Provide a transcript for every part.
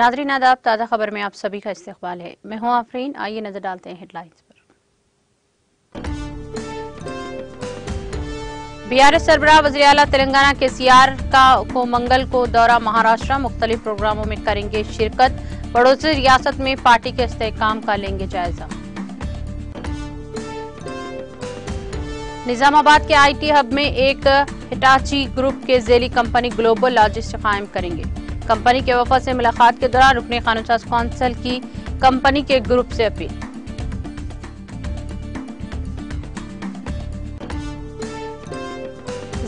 Nadreen आदाब ताज़ा खबर में आप सभी का इस्तेवाल है मैं हूँ आफरीन आइए नजर डालते हैं हेडलाइंस पर बी आर एस सरबराह वजी अला तेलंगाना के सी आर का को मंगल को दौरा महाराष्ट्र मुख्तलिफ प्रोग्रामों में करेंगे शिरकत पड़ोसी रियासत में पार्टी के इसकाम का लेंगे जायजा निजामाबाद के आई टी हब में एक हिटाची ग्रुप के जेली कंपनी ग्लोबल लॉजिस्ट कायम करेंगे कंपनी के वफद से मुलाकात के दौरान रुकने कानून साज कौंसिल की कंपनी के ग्रुप से अपील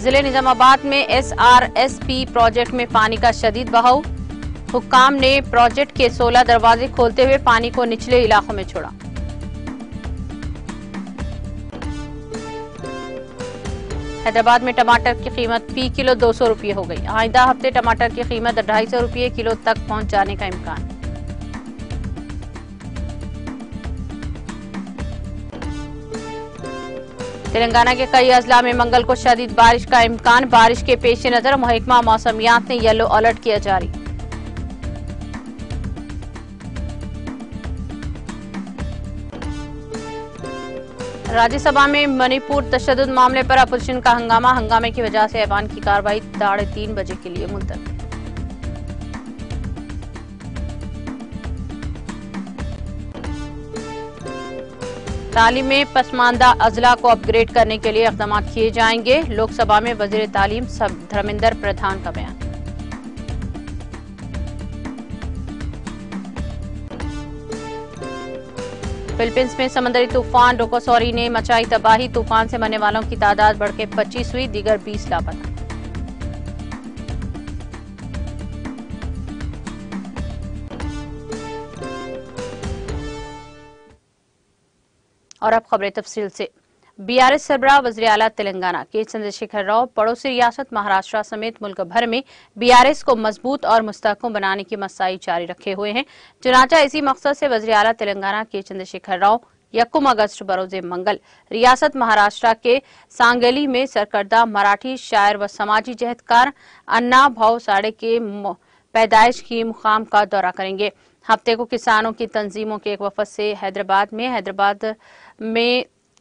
जिले निजामाबाद में S R S P project में पानी का शदीद बहाव हुकाम ने प्रोजेक्ट के 16 दरवाजे खोलते हुए पानी को निचले इलाकों में छोड़ा हैदराबाद में टमाटर की कीमत फी किलो दो सौ रुपये हो गई आइंदा हफ्ते टमाटर की कीमत ढाई सौ रुपये किलो तक पहुंच जाने का इम्कान तेलंगाना के कई अजला में मंगल को शदीद बारिश का इम्कान बारिश के पेश नजर महकमा मौसमियात ने येलो अलर्ट किया जारी राज्यसभा में मणिपुर तशद मामले पर अपोजिशन का हंगामा हंगामे की वजह से ऐवान की कार्रवाई साढ़े तीन बजे के लिए मुलतवी तालीम में पसमानदा अजला को अपग्रेड करने के लिए इकदाम किए जाएंगे लोकसभा में वजीर तालीम धर्मेंद्र प्रधान का बयान फिलीपींस में समंदरी तूफान रोकोसोरी ने मचाई तबाही तूफान से मरने वालों की तादाद बढ़कर पच्चीस हुई दीगर बीस लापता और अब खबरें तफसील से बीआरएस सरब्रा وزیرا اعلی తెలంగాణ కే చంద్రశేఖర్ రావ్ పొసరి ریاست మహారాష్ట్ర سمیت ముల్క భర్మే బీఆర్ఎస్ కో మజబూత్ ఔర్ ముస్తక్మ్ బనانے కే మసాయి జారి رکھے హుయే హై చిరాజా ఇసీ మఖ్సద్ సే وزیرا اعلی తెలంగాణ కే చంద్రశేఖర్ రావ్ 1 ఆగస్ట్ బరోజే మంగళ ریاست మహారాష్ట్ర కే సాంగేలి మే సర్కర్దా మరాఠీ షాయర్ వ సమాజీ జహత్కర్ అన్నా భౌసాడే కే پیدائش ఖీ మఖాం కా దౌరా karenge హfte కో కీసానో కి తన్జీమో కే ఏక్ వఫస్ సే హైదరాబాద్ మే హైదరాబాద్ మే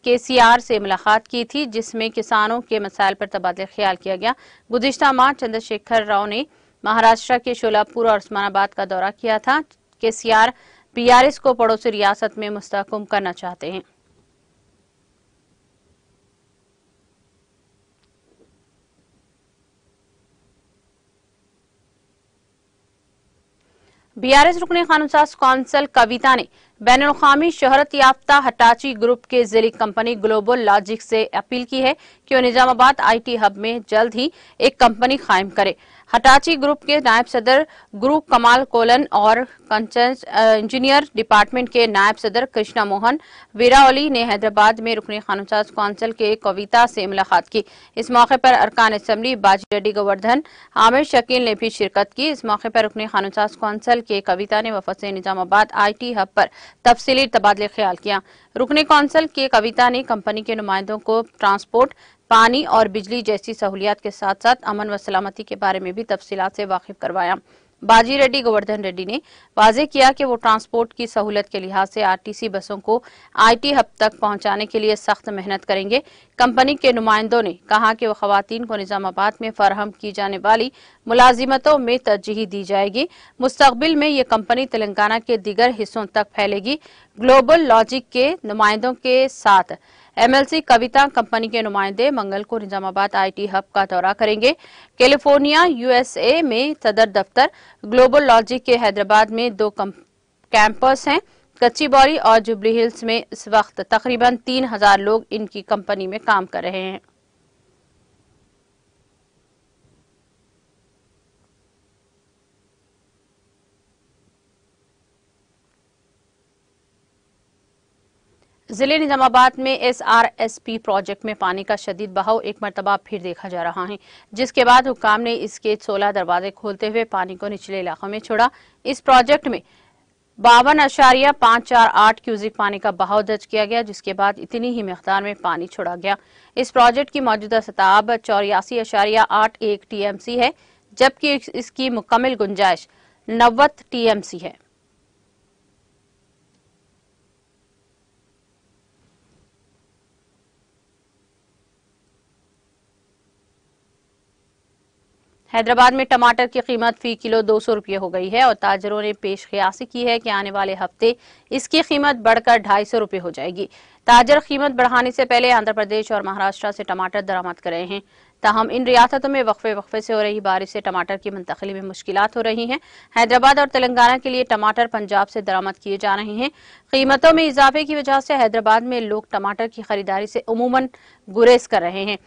के सी आर से मुलाकात की थी जिसमें किसानों के मसाइल पर तबादला ख्याल किया गया गुजशत माह चंद्रशेखर राव ने महाराष्ट्र के शोलापुर और उस्मानाबाद का दौरा किया था K C R P R S को पड़ोसी रियासत में मुस्तकम करना चाहते हैं बीआरएस रुकन खान कौंसल कविता ने बैन अवी शहरत याफ्ता हटाची ग्रुप के जिली कंपनी ग्लोबल लॉजिक से अपील की है कि वह निजामाबाद आईटी हब में जल्द ही एक कंपनी कायम करे हटाची ग्रुप के नायब सदर गुरु कमाल कोलन और कंचन इंजीनियर डिपार्टमेंट के नायब सदर कृष्णा मोहन वीरावली ने हैदराबाद में रुकने खानसाज कौंसिल के कविता से मुलाकात की इस मौके पर अरकान असम्बली बाजी रेड्डी गोवर्धन आमिर शकील ने भी शिरकत की इस मौके पर रुकने खानसाज कौंसिल के कविता ने वफद से निजामाबाद आई टी हब पर तफसली तबादले ख्याल किया रुकने कौंसिल के कविता ने कंपनी के नुमाइंदों को ट्रांसपोर्ट पानी और बिजली जैसी सहूलियात के साथ साथ अमन व सलामती के बारे में भी तफसीत से वाकिफ करवाया बाजी रेड्डी गोवर्धन रेड्डी ने वाजे किया कि वो ट्रांसपोर्ट की सहूलत के लिहाज से आरटीसी बसों को आईटी हब तक पहुंचाने के लिए सख्त मेहनत करेंगे कंपनी के नुमाइंदों ने कहा कि वो खातन को निज़ामाबाद में फराहम की जाने वाली मुलाजिमतों में तरजीह दी जाएगी मुस्तबिल में ये कंपनी तेलंगाना के दीगर हिस्सों तक फैलेगी ग्लोबल लॉजिक के नुमाइंदों के साथ एमएलसी कविता कंपनी के नुमाइंदे मंगल को निजामाबाद आईटी हब का दौरा करेंगे कैलिफोर्निया यूएसए में सदर दफ्तर ग्लोबल लॉजिक के हैदराबाद में दो कैंपस हैं कच्ची बौरी और जुबली हिल्स में इस वक्त तकरीबन तीन हजार लोग इनकी कंपनी में काम कर रहे हैं जिले निजामाबाद में एसआरएसपी प्रोजेक्ट में पानी का शदीद बहाव एक मरतबा फिर देखा जा रहा है जिसके बाद हुकाम ने इसके 16 दरवाजे खोलते हुए पानी को निचले इलाकों में छोड़ा इस प्रोजेक्ट में बावन अशारिया पाँच चार आठ क्यूजिक पानी का बहाव दर्ज किया गया जिसके बाद इतनी ही मकदार में पानी छोड़ा गया इस प्रोजेक्ट की मौजूदा सताब चौरासी अशारिया आठ एक टी एम सी है जबकि इसकी मुकम्मल गुंजाइश नब्बे टी एम सी है हैदराबाद में टमाटर की कीमत फी किलो दो सौ रुपये हो गई है और ताजरों ने पेश खयासी की है कि आने वाले हफ्ते इसकी कीमत बढ़कर ढाई सौ रुपये हो जाएगी ताजर कीमत बढ़ाने से पहले आंध्र प्रदेश और महाराष्ट्र से टमाटर दरामद कर रहे हैं ताहम इन रियासतों में वक्फे वक्फे से हो रही बारिश से टमाटर की मुंतकली में मुश्किल हो रही हैं हैदराबाद और तेलंगाना के लिए टमाटर पंजाब से दरामद किए जा रहे हैं कीमतों में इजाफे की वजह से हैदराबाद में लोग टमाटर की खरीदारी से अमूमन गुरेज कर रहे हैं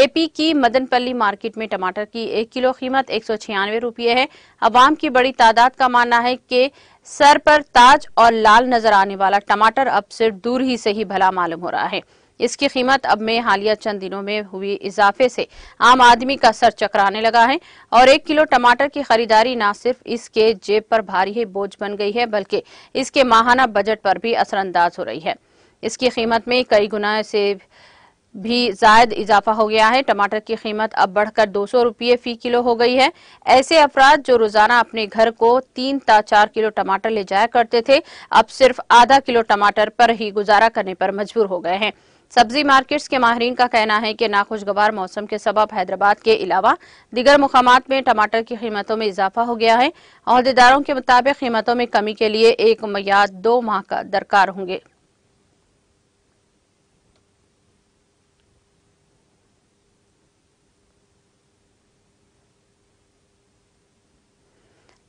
एपी की मदनपल्ली मार्केट में टमाटर की एक किलो कीमत एक सौ छियानवे रूपये है अवाम की बड़ी तादाद का मानना है कि सर पर ताज और लाल नजर आने वाला टमाटर अब सिर्फ दूर ही से ही भला मालूम हो रहा है इसकी कीमत अब में हालिया चंद दिनों में हुई इजाफे से आम आदमी का सर चकराने लगा है और एक किलो टमाटर की खरीदारी न सिर्फ इसके जेब पर भारी बोझ बन गई है बल्कि इसके माहाना बजट पर भी असरअंदाज हो रही है इसकी कीमत में कई गुना से भी जायद इजाफा हो गया है टमाटर की कीमत अब बढ़कर दो सौ रुपये फी किलो हो गई है ऐसे अफराद जो रोजाना अपने घर को तीन ता चार किलो टमाटर ले जाया करते थे अब सिर्फ आधा किलो टमाटर पर ही गुजारा करने पर मजबूर हो गए हैं सब्जी मार्केट्स के माहरीन का कहना है कि नाखुशगवार मौसम के सबब हैदराबाद के अलावा दिगर मुकाम में टमाटर की कीमतों में इजाफा हो गया है अहदेदारों के मुताबिक कीमतों में कमी के लिए एक मैाद दो माह का दरकार होंगे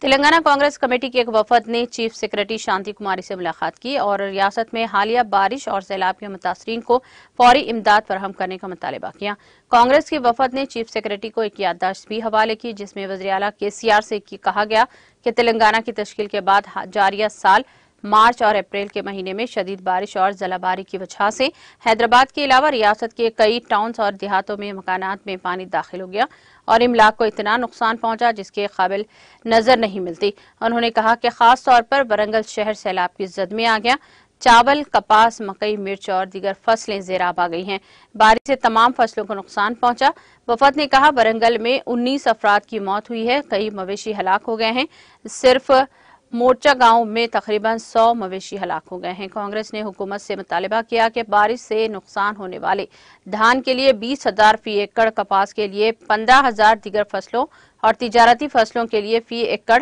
तेलंगाना कांग्रेस कमेटी के एक वफद ने चीफ सेक्रेटरी शांति कुमारी से मुलाकात की और रियासत में हालिया बारिश और सैलाब के मुतासरीन को फौरी इमदाद फरहम करने का मुतालबा किया कांग्रेस के वफद ने चीफ सेक्रेटरी को एक याददाश्त भी हवाले की जिसमें वजी अला के सी आर से कहा गया कि तेलंगाना की तश्ल के बाद जारिया साल मार्च और अप्रैल के महीने में शदीद बारिश और जलाबारी की वजह से हैदराबाद के अलावा रियासत के कई टाउन्स और देहातों में मकान में पानी दाखिल हो गया और इमलाक को इतना नुकसान पहुंचा जिसके काबिल नजर नहीं मिलती उन्होंने कहा कि खास तौर पर वरंगल शहर सैलाब की जद में आ गया चावल कपास मकई मिर्च और दीगर फसलें जेराब आ गई हैं बारिश से तमाम फसलों को नुकसान पहुंचा वफद ने कहा वरंगल में 19 अफराद की मौत हुई है कई मवेशी हलाक हो गए हैं सिर्फ मोर्चा गांव में तकरीबन 100 मवेशी हलाक हो गए हैं कांग्रेस ने हुकूमत से मुतालबा किया कि बारिश से नुकसान होने वाले धान के लिए बीस हजार फी एकड़ कपास के लिए पंद्रह हजार दिगर फसलों और तिजारती फसलों के लिए फी एकड़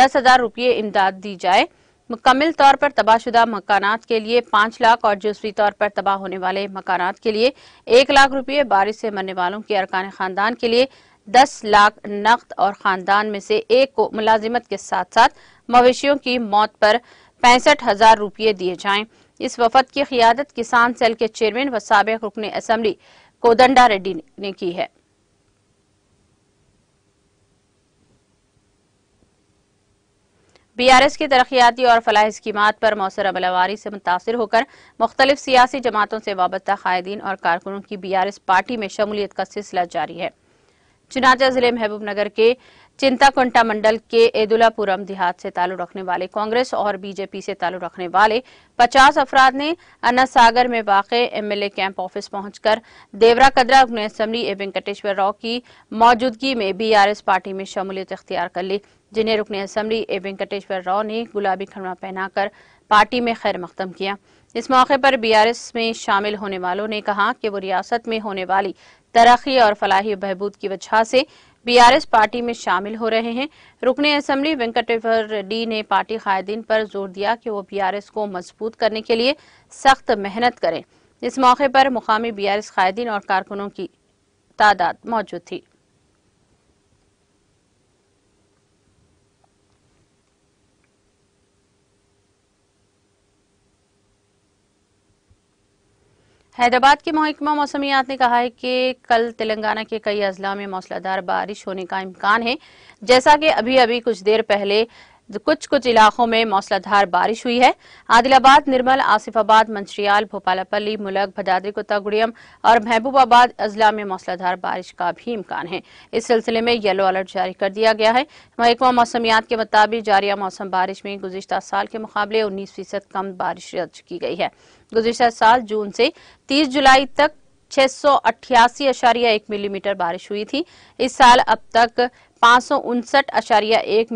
दस हजार रूपये इमदाद दी जाए मुकम्मल तौर पर तबाहशुदा मकानात के लिए पाँच लाख और जसवी तौर पर तबाह होने वाले मकानात के लिए एक लाख रूपये बारिश से मरने वालों के अरकान खानदान के लिए दस लाख नकद और खानदान में से एक को मुलाजिमत के साथ साथ मवेशियों की मौत पर पैंसठ हजार रुपये दिए जाएं। इस वफद की क्यादत किसान सेल के चेयरमैन व सबक रुकन असम्बली कोदंडा रेड्डी ने की है बीआरएस की तरक्याती और फलाह स्कीम पर मौसर अबलावारी से मुतासर होकर मुख्तलिफ सियासी जमातों से वाबस्ता कायदीन और कारकुनों की बीआरएस पार्टी में शमूलियत का सिलसिला जारी है चुनाचा जिले महबूबनगर के चिंताकुंटा मंडल के एदुलापुरम देहात से ताल्लुक रखने वाले कांग्रेस और बीजेपी से ताल्लुक रखने वाले 50 अफराद ने अन्ना सागर में वाक़ एमएलए कैंप ऑफिस पहुंचकर देवरा कदरा रुकन असम्बली ए वेंकटेश्वर राव की मौजूदगी में बीआरएस पार्टी में शमूलियत अख्तियार कर ली जिन्हें रुकन असम्बली ए वेंकटेश्वर राव ने गुलाबी खड़मा पहनाकर पार्टी में खैर मकदम किया इस मौके पर बीआरएस में शामिल होने वालों ने कहा कि वो रियासत में होने वाली तरक्की और फलाही बहबूद की वजह से बीआरएस पार्टी में शामिल हो रहे हैं रुकन असम्बली वेंकटेश्वर डी ने पार्टी कायदीन पर जोर दिया कि वो बीआरएस को मजबूत करने के लिए सख्त मेहनत करें इस मौके पर मुकामी बीआरएस कायदीन और कारकुनों की तादाद मौजूद थी हैदराबाद के महकमा मौसमियात ने कहा है कि कल तेलंगाना के कई अजला में मौसलाधार बारिश होने का इम्कान है जैसा कि अभी अभी कुछ देर पहले कुछ कुछ इलाकों में मौसलाधार बारिश हुई है आदिलाबाद निर्मल आसिफाबाद मंचरियाल भोपालापल्ली मुलक भदादरी कोतागुड़ियम और महबूबाबाद अजला में मौसलाधार बारिश का भी इम्कान है इस सिलसिले में येलो अलर्ट जारी कर दिया गया है महकमा मौसमियात के मुताबिक जारिया मौसम बारिश में गुजशत साल के मुकाबले उन्नीस फीसद कम बारिश दर्ज की गई है गुजशत साल जून से 30 जुलाई तक छह मिलीमीटर बारिश हुई थी इस साल अब तक पांच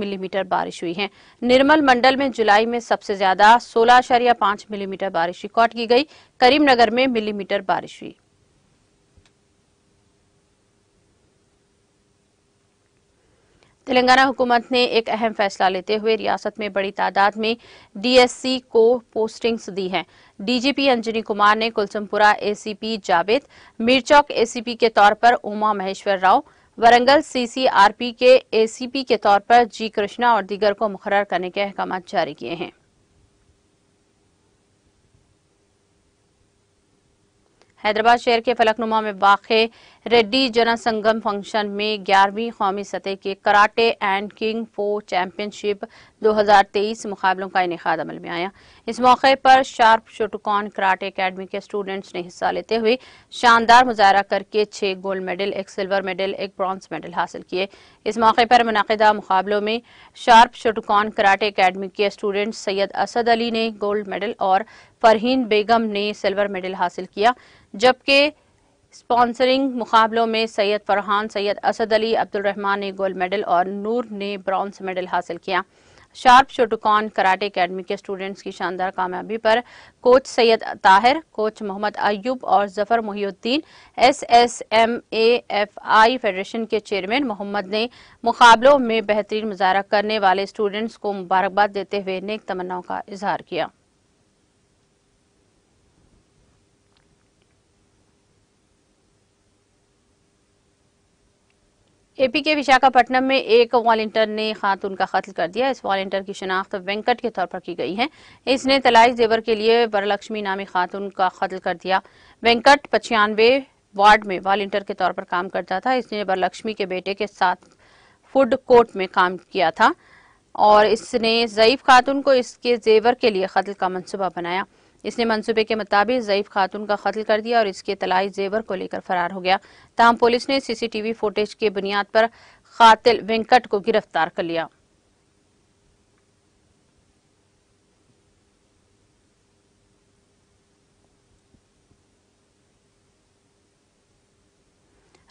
मिलीमीटर बारिश हुई है निर्मल मंडल में जुलाई में सबसे ज्यादा सोलह मिलीमीटर बारिश रिकॉर्ड की गई करीमनगर में मिलीमीटर बारिश हुई तेलंगाना हुकूमत ने एक अहम फैसला लेते हुए रियासत में बड़ी तादाद में डीएससी को पोस्टिंग्स दी हैं डीजीपी अंजनी कुमार ने कुलसमपुरा एसीपी जावेद मीरचौक एसीपी के तौर पर उमा महेश्वर राव वरंगल सीसीआरपी के एसीपी के तौर पर जी कृष्णा और दीगर को मुकर करने के अहकाम जारी किए हैं हैदराबाद शहर के फलकनुमा में वाक़ रेड्डी जन संगम फंक्शन में ग्यारहवीं कौमी सतह के karate and kung fu championship 2023 मुकाबलों का इनका अमल में आया इस मौके पर शार्प शुटकॉन कराटे अकेडमी के स्टूडेंट्स ने हिस्सा लेते हुए शानदार मुजाहरा करके छह गोल्ड मेडल एक सिल्वर मेडल एक ब्रॉन्ज मेडल हासिल किए इस मौके पर मनदा मुकाबलों में शार्प शुटकॉन कराटे अकेडमी के स्टूडेंट सैयद असद अली ने गोल्ड मेडल और फरहीन बेगम ने सिल्वर मेडल हासिल किया जबकि स्पॉन्सरिंग मुकाबलों में सैयद फरहान सैयद असद अली रहमान ने गोल्ड मेडल और नूर ने ब्रॉन्ज मेडल हासिल किया शार्प शोटुकॉन कराटे एकेडमी के स्टूडेंट्स की शानदार कामयाबी पर कोच सैयद ताहिर कोच मोहम्मद अयूब और Zafar Mohiuddin S S M A F I federation के चेयरमैन मोहम्मद ने मुकाबलों में बेहतरीन मुजाहरा करने वाले स्टूडेंट्स को मुबारकबाद देते हुए नेक तमन्नाओं का इजहार किया एपी के विशाखापट्टनम में एक वॉलेंटियर ने खातून का कत्ल कर दिया इस वॉलेंटियर की शनाख्त वेंकट के तौर पर की गई है इसने तलाई जेवर के लिए बरलक्ष्मी नामी खातून का कत्ल कर दिया वेंकट पचानवे वार्ड में वॉलेंटियर के तौर पर काम करता था इसने बरलक्ष्मी के बेटे के साथ फूड कोर्ट में काम किया था और इसने जयीफ खातून को इसके जेवर के लिए कत्ल का मनसूबा बनाया इसने मनसूबे के मुताबिक जयीफ खातून का कत्ल कर दिया और इसके तलाई जेवर को लेकर फरार हो गया तहम पुलिस ने सीसीटीवी फुटेज के बुनियाद पर कतिल वेंकट को गिरफ्तार कर लिया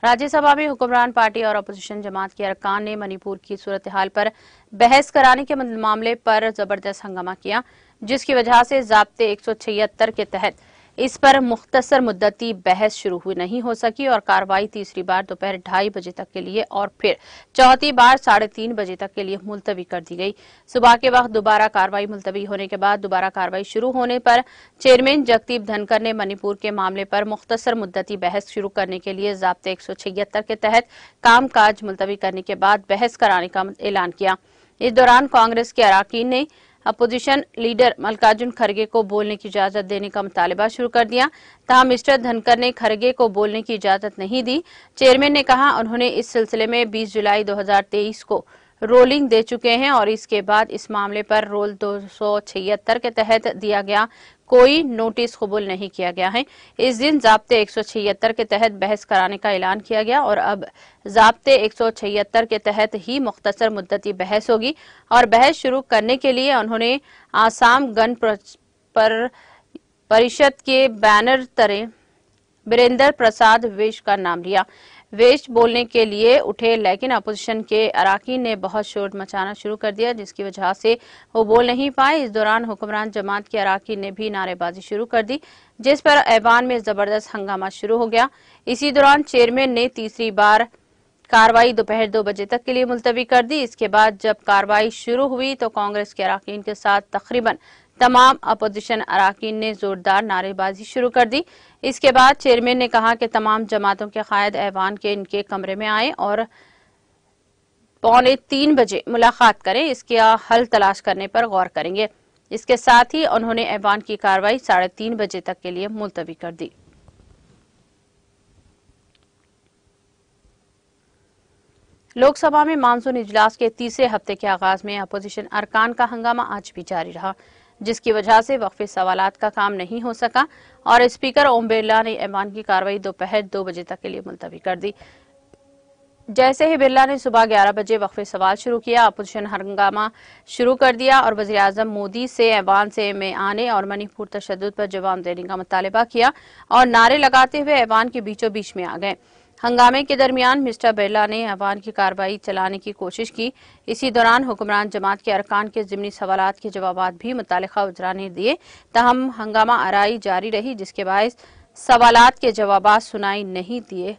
राज्यसभा में हुक्मरान पार्टी और अपोजिशन जमात के अरकान ने मणिपुर की सूरत हाल पर बहस कराने के मामले पर जबरदस्त हंगामा किया जिसकी वजह से जबते एक के तहत इस पर मुख्तसर मुद्दती बहस शुरू हुई नहीं हो सकी और कार्रवाई तीसरी बार दोपहर ढाई बजे तक के लिए और फिर चौथी बार साढ़े तीन बजे तक के लिए मुलतवी कर दी गई सुबह के वक्त दोबारा कार्रवाई मुलतवी होने के बाद दोबारा कार्रवाई शुरू होने पर चेयरमैन जगदीप धनकर ने मणिपुर के मामले पर मुख्तसर मुद्दती बहस शुरू करने के लिए जबते एक के तहत कामकाज मुलतवी करने के बाद बहस कराने का ऐलान किया इस दौरान कांग्रेस के अरकान ने अपोजिशन लीडर मल्लिकार्जुन खड़गे को बोलने की इजाजत देने का मुतालबा शुरू कर दिया तहम मिस्टर धनकर ने खड़गे को बोलने की इजाजत नहीं दी चेयरमैन ने कहा उन्होंने इस सिलसिले में बीस जुलाई दो हजार तेईस को रोलिंग दे चुके हैं और इसके बाद इस मामले पर रोल दो के तहत दिया गया कोई नोटिस कबूल नहीं किया गया है इस दिन जबते एक के तहत बहस कराने का ऐलान किया गया और अब जबते एक के तहत ही मुख्तर मुद्दती बहस होगी और बहस शुरू करने के लिए उन्होंने आसाम गण पर परिषद के बैनर तरे बीरेंद्र प्रसाद विश का नाम लिया वेस्ट बोलने के लिए उठे लेकिन अपोजिशन के अराकीन ने बहुत शोर मचाना शुरू कर दिया जिसकी वजह से वो बोल नहीं पाए इस दौरान हुक्मरान जमात के अराकीन ने भी नारेबाजी शुरू कर दी जिस पर ऐबान में जबरदस्त हंगामा शुरू हो गया इसी दौरान चेयरमैन ने तीसरी बार कार्रवाई दोपहर दो बजे तक के लिए मुलतवी कर दी इसके बाद जब कार्रवाई शुरू हुई तो कांग्रेस के अरकान के साथ तकरीबन तमाम अपोजिशन अरकान ने जोरदार नारेबाजी शुरू कर दी इसके बाद चेयरमैन ने कहा कि तमाम जमातों के कायद ऐवान के इनके कमरे में आए और पौने तीन बजे मुलाकात करें इसके हल तलाश करने पर गौर करेंगे इसके साथ ही उन्होंने ऐवान की कार्रवाई साढ़े तीन बजे तक के लिए मुलतवी कर दी लोकसभा में मानसून इजलास के तीसरे हफ्ते के आगाज में अपोजिशन अरकान का हंगामा आज भी जारी रहा जिसकी वजह से वक्फी सवाल का काम नहीं हो सका और स्पीकर ओम बिरला ने ऐमान की कार्रवाई दोपहर दो बजे तक के लिए मुलतवी कर दी जैसे ही बिरला ने सुबह 11 बजे वक्फे सवाल शुरू किया अपोजिशन हंगामा शुरू कर दिया और वजी अजम मोदी से ऐवान से में आने और मणिपुर तशद पर जवाब देने का मुतालबा किया और नारे लगाते हुए ऐवान के बीचों बीच में आ गए हंगामे के दरमियान मिस्टर बिरला ने अवान की कार्रवाई चलाने की कोशिश की इसी दौरान हुक्मरान जमात के अरकान के जिमनी सवाल के जवाब भी मुतल उजरा ने दिए तहम हंगामा आरई जारी रही जिसके बायस सवाल के जवाब सुनाई नहीं दिए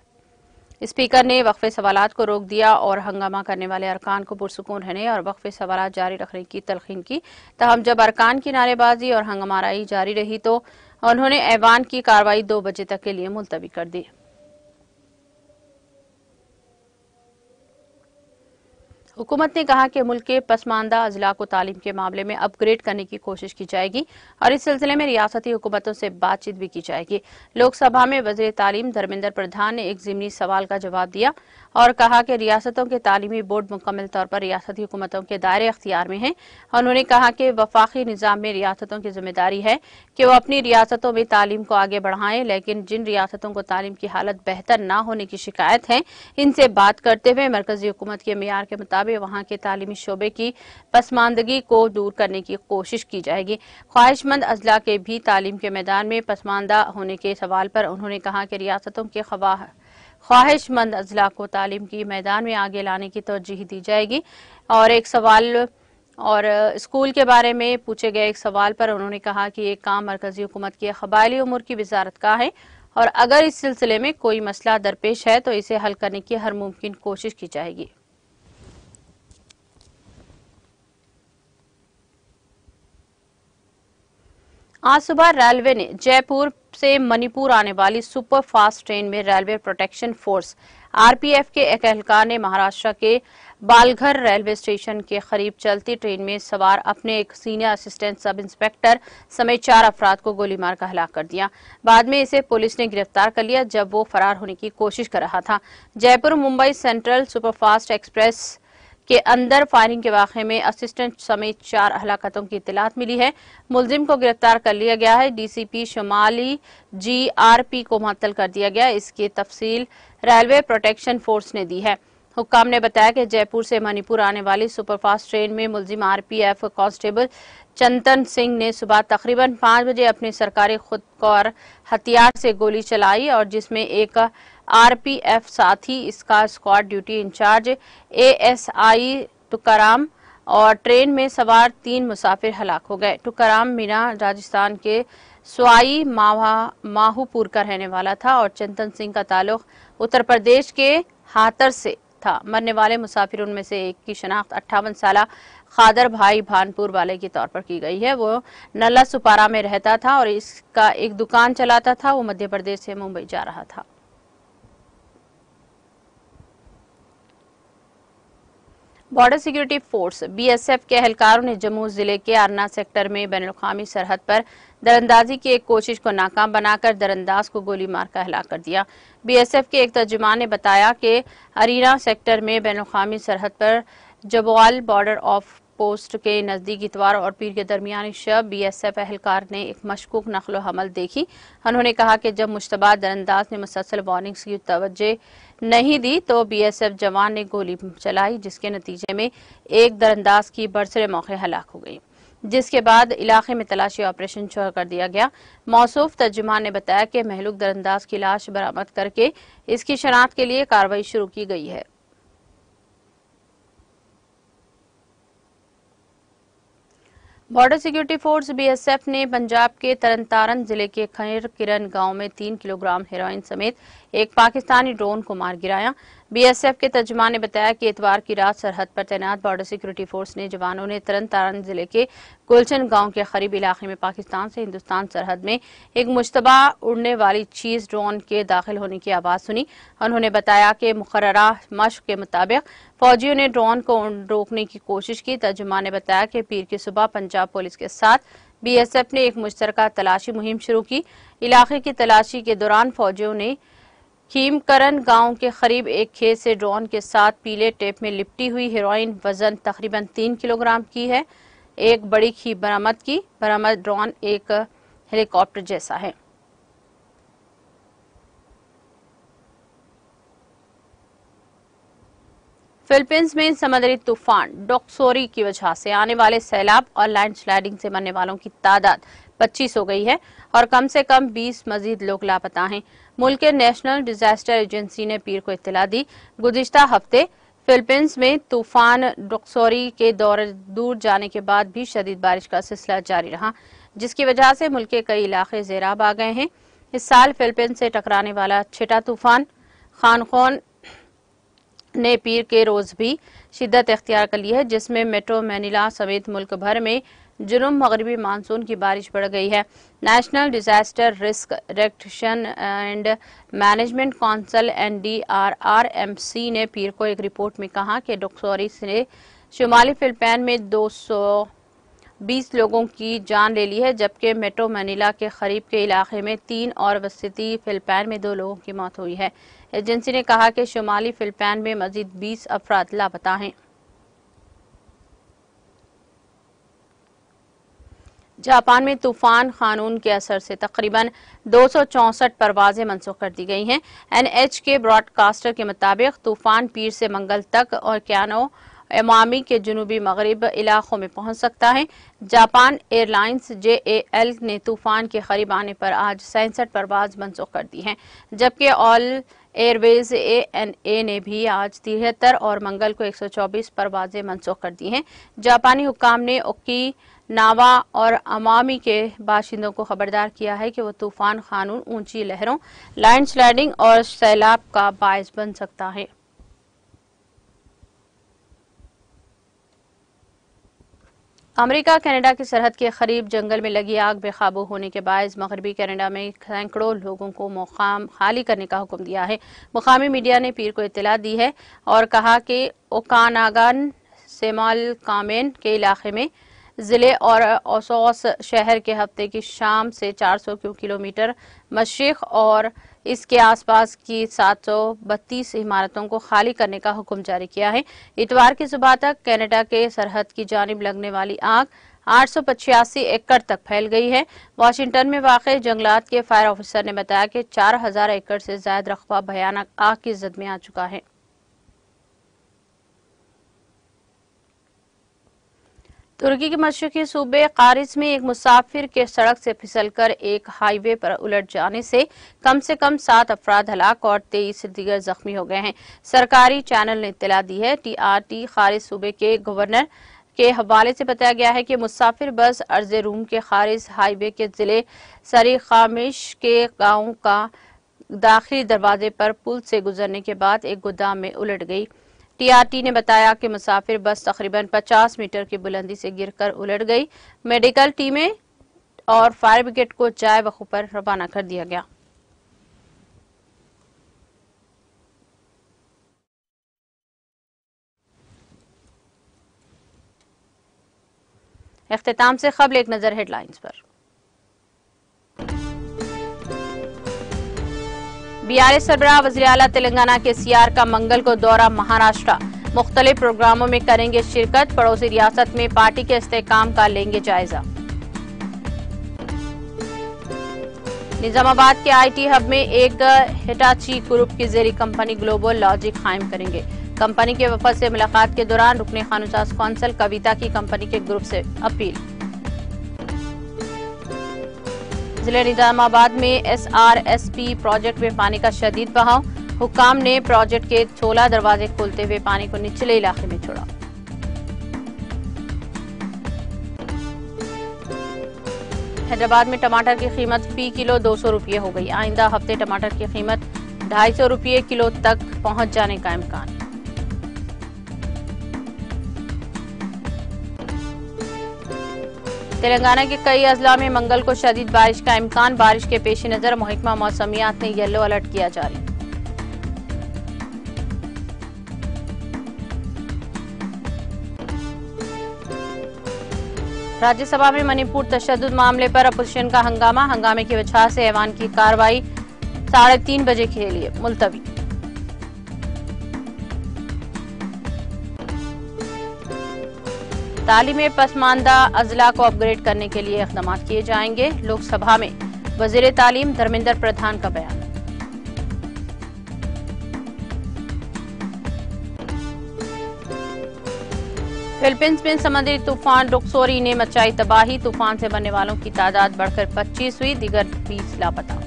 स्पीकर ने वक्फे सवाल को रोक दिया और हंगामा करने वाले अरकान को पुरसकून रहने और वक्फे सवाल जारी रखने की तलखीन की तहम जब अरकान की नारेबाजी और हंगामा आरई जारी रही तो उन्होंने ऐवान की कार्रवाई दो बजे तक के लिए मुलतवी कर दी हुकूमत ने कहा कि मुल्क के पसमानदा अजला को तालीम के मामले में अपग्रेड करने की कोशिश की जाएगी और इस सिलसिले में रियासती हुकूमतों से बातचीत भी की जाएगी लोकसभा में वजीर तालीम धर्मेंद्र प्रधान ने एक जिमनी सवाल का जवाब दिया और कहा कि रियासतों के तालीमी बोर्ड मुकम्मल तौर पर रियासती हुकूमतों के दायरे अख्तियार में हैं उन्होंने कहा कि वफाकी निज़ाम में रियासतों की जिम्मेदारी है कि वह अपनी रियासतों में तालीम को आगे बढ़ाएं लेकिन जिन रियासतों को तालीम की हालत बेहतर न होने की शिकायत है इनसे बात करते हुए मरकजी हुकूमत के मैार के मुताबिक वहाँ के तालीमी शोबे की पसमानदगी को दूर करने की कोशिश की जाएगी ख्वाहिशमंद अजला के भी तालीम के मैदान में पसमानदा होने के सवाल पर उन्होंने कहा कि रियासतों के खवा ख्वाहिशमंद अजला को तालीम की मैदान में आगे लाने की तरजीह दी जाएगी और एक सवाल और स्कूल के बारे में पूछे गए एक सवाल पर उन्होंने कहा कि एक काम मरकजी हुकूमत की कबायली उमूर की वजारत का है और अगर इस सिलसिले में कोई मसला दरपेश है तो इसे हल करने की हर मुमकिन कोशिश की जाएगी आज सुबह रेलवे ने जयपुर से मणिपुर आने वाली सुपर फास्ट ट्रेन में रेलवे प्रोटेक्शन फोर्स आरपीएफ के एक अहलकार ने महाराष्ट्र के बालघर रेलवे स्टेशन के करीब चलती ट्रेन में सवार अपने एक सीनियर असिस्टेंट सब इंस्पेक्टर समेत चार अफराद को गोली मारकर हलाक कर दिया बाद में इसे पुलिस ने गिरफ्तार कर लिया जब वो फरार होने की कोशिश कर रहा था Jaipur Mumbai central superfast express के अंदर फायरिंग के वाक में असिस्टेंट समेत चार हलाकतों की इतलात मिली है मुलजिम को गिरफ्तार कर लिया गया है डीसीपी शुमाली जी आर पी को मुअत्तल कर दिया गया इसकी तफसील रेलवे प्रोटेक्शन फोर्स ने दी है हुक्काम ने बताया कि जयपुर से मणिपुर आने वाली सुपरफास्ट ट्रेन में मुलजिम आरपीएफ कांस्टेबल चंदन सिंह ने सुबह तकरीबन पाँच बजे अपने सरकारी खुद और हथियार से गोली चलाई और जिसमें एक आरपीएफ साथी इसका squad duty incharge ASI Tukaram और ट्रेन में सवार तीन मुसाफिर हलाक हो गए टुकाराम मीना राजस्थान के स्वाई माहूपुर का रहने वाला था और चंतन सिंह का ताल्लुक उत्तर प्रदेश के हाथर से था मरने वाले मुसाफिर उनमें से एक की शनाख्त अट्ठावन साल खादर भाई भानपुर वाले के तौर पर की गई है वो नल्ला सुपारा में रहता था और इसका एक दुकान चलाता था वो मध्य प्रदेश से मुंबई जा रहा था बॉर्डर सिक्योरिटी फोर्स बीएसएफ के अहलकारों ने जम्मू जिले के आरना सेक्टर में बैन अवी सरहद पर दरअंदाजी की एक कोशिश को नाकाम बनाकर दरअंदाज को गोली मारकर हलाक कर दिया बीएसएफ के एक तर्जुमान ने बताया कि अरीना सेक्टर में बैन अवी सरहद पर जबवाल बॉर्डर ऑफ पोस्ट के नज़दीक इतवार और पीर के दरमियान शब बीएसएफ एहलकार ने एक मशकूक नकल हमल देखी उन्होंने कहा कि जब मुश्तबा दरअंदाज ने मुसलसल वार्निंग्स की तवज्जे नहीं दी तो बीएसएफ जवान ने गोली चलाई जिसके नतीजे में एक दरअंदाज की बरसरे मौके हलाक हो गई जिसके बाद इलाके में तलाशी ऑपरेशन शुरू कर दिया गया मौसू तर्जुमान ने बताया कि महलूक दरअंदाज की लाश बरामद करके इसकी शनाख्त के लिए कार्रवाई शुरू की गई है बॉर्डर सिक्योरिटी फोर्स बीएसएफ ने पंजाब के तरन जिले के खैर किरण गांव में तीन किलोग्राम हेरोइन समेत एक पाकिस्तानी ड्रोन को मार गिराया बीएसएफ के तर्जमान ने बताया कि इतवार की रात सरहद पर तैनात बॉर्डर सिक्योरिटी फोर्स ने जवानों ने तरन तारण जिले के गुलचन गांव के करीब इलाके में पाकिस्तान से हिंदुस्तान सरहद में एक मुशतबा उड़ने वाली चीज ड्रोन के दाखिल होने की आवाज सुनी उन्होंने बताया कि मुकर मश के मुताबिक फौजियों ने ड्रोन को रोकने की कोशिश की तर्जुमान ने बताया कि पीर की सुबह पंजाब पुलिस के साथ बीएसएफ ने एक मुश्तरका तलाशी मुहिम शुरू की इलाके की तलाशी के दौरान फौजियों ने खीमकरन गांव के करीब एक खेत से ड्रोन के साथ पीले टेप में लिपटी हुई हीरोइन वजन तकरीबन तीन किलोग्राम की है एक बड़ी खी बरामद की बरामद ड्रोन एक हेलीकॉप्टर जैसा है फिलीपींस में समुद्री तूफान डॉक्सोरी की वजह से आने वाले सैलाब और लैंड स्लाइडिंग से मरने वालों की तादाद 25 हो गई है और कम से कम 20 मजीद लोग लापता हैं मुल्क के नेशनल डिजास्टर एजेंसी ने पीर को इतला दी गुजशत हफ्ते फिलीपींस में तूफान डोक्सोरी के दौर दूर जाने के बाद भी शदीद बारिश का सिलसिला जारी रहा जिसकी वजह से मुल्क के कई इलाके जेराब आ गए हैं इस साल फिलीपींस से टकराने वाला छठा तूफान खानखोन ने पीर के रोज भी शिद्दत अख्तियार कर ली है जिसमें मेट्रो मैनिला समेत मुल्क भर में जुनूब मगरबी मानसून की बारिश बढ़ गई है national disaster risk reduction and management council N D R R M C ने पीर को एक रिपोर्ट में कहा कि डॉक्सोरी से शुमाली फिलपैन में दो सौ बीस लोगों की जान ले ली है जबकि मेट्रो मनीला के करीब के इलाके में तीन और वसती फिलपैन में दो लोगों की मौत हुई है एजेंसी ने कहा कि शुमाली फिलपैन में मजीद बीस अफराद लापता हैं जापान में तूफान कानून के असर से तकरीबन दो सौ चौंसठ परवाजें मनसूख कर दी गई हैं एन एच के ब्रॉडकास्टर के मुताबिक तूफान पीर से मंगल तक और क्यानो एमामी के जनूबी मगरब इलाकों में पहुंच सकता है Japan airlines J A L ने तूफान के करीब आने पर आज सैंसठ परवाज मनसूख कर दी हैं जबकि all airways A N A ने भी आज तिहत्तर और मंगल को 124 परवाजें मनसूख कर दी हैं जापानी हुकाम ने ओकी नावा और अमामी के बाशिंदों को खबरदार किया है कि वो तूफान कानून ऊंची लहरों लैंडस्लाइडिंग और सैलाब का बायस बन सकता है अमेरिका कनाडा की सरहद के करीब जंगल में लगी आग बेकाबू होने के बायस मगरबी कनाडा में सैकड़ों लोगों को मुकाम खाली करने का हुक्म दिया है मुकामी मीडिया ने पीर को इतला दी है और कहा कि ओकानागन सेमाल कामेन के इलाके में ज़िले और ओसोस शहर के हफ्ते की शाम से 400 किलोमीटर मशीक और इसके आसपास की 732 इमारतों को खाली करने का हुक्म जारी किया है इतवार की सुबह तक कनाडा के सरहद की जानब लगने वाली आग आठ एकड़ तक फैल गई है वाशिंगटन में वाक़ जंगलात के फायर ऑफिसर ने बताया कि 4000 एकड़ से ज्यादा रकबा भयानक आग की जद में आ चुका है तुर्की के मशरकी सूबे कारिस में एक मुसाफिर के सड़क से फिसलकर एक हाईवे पर उलट जाने से कम से कम सात अफराद हलाक और तेईस दीगर जख्मी हो गए हैं सरकारी चैनल ने इतला दी है टी आर टी खारिज सूबे के गवर्नर के हवाले से बताया गया है कि मुसाफिर बस अर्ज रूम के खारिज हाईवे के जिले सरी खामिश के गाँव का दाखिली दरवाजे पर पुल से गुजरने के बाद एक गोदाम में उलट गई टीआरटी ने बताया कि मुसाफिर बस तकरीबन 50 मीटर की बुलंदी से गिरकर उलट गई मेडिकल टीमें और फायर ब्रिगेड को चाय वकू पर रवाना कर दिया गया अख्ताम से खबर एक नज़र हेडलाइंस पर बीआरएस सरबराह वजी अला तेलंगाना के सीआर का मंगल को दौरा महाराष्ट्र मुख्तलि प्रोग्रामों में करेंगे शिरकत पड़ोसी रियासत में पार्टी के इसकाम का लेंगे जायजा निजामाबाद के आईटी हब में एक हिटाची ग्रुप की जेरी कंपनी ग्लोबल लॉजिक कायम करेंगे कंपनी के वफद से मुलाकात के दौरान रुकने खानुसाज कौंसल कविता की कंपनी के ग्रुप से अपील जिले निजामाबाद में एसआरएसपी प्रोजेक्ट में पानी का शदीद बहाव हुकाम ने प्रोजेक्ट के छोला दरवाजे खोलते हुए पानी को निचले इलाके में छोड़ा हैदराबाद में टमाटर की कीमत फी किलो दो सौ रुपये हो गई आइंदा हफ्ते टमाटर की कीमत ढाई सौ रुपये किलो तक पहुंच जाने का इम्कान तेलंगाना के कई अजला में मंगल को शदीद बारिश का इम्कान बारिश के पेश नजर महकमा मौसमियात ने येलो अलर्ट किया जारी राज्यसभा में मणिपुर तशद मामले पर अपोजिशन का हंगामा हंगामे की वजह से ऐवान की कार्रवाई साढ़े तीन बजे के लिए मुलतवी तालीम पसमानदा अजला को अपग्रेड करने के लिए इकदाम किए जाएंगे लोकसभा में वजीर तालीम धर्मेंद्र प्रधान का बयान फिलीपींस में समुद्री तूफान डुक्सोरी ने मचाई तबाही तूफान से बनने वालों की तादाद बढ़कर 25 हुई दिगर 20 लापता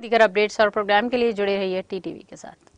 दीगर अपडेट्स और प्रोग्राम के लिए जुड़े रहिए टीटीवी के साथ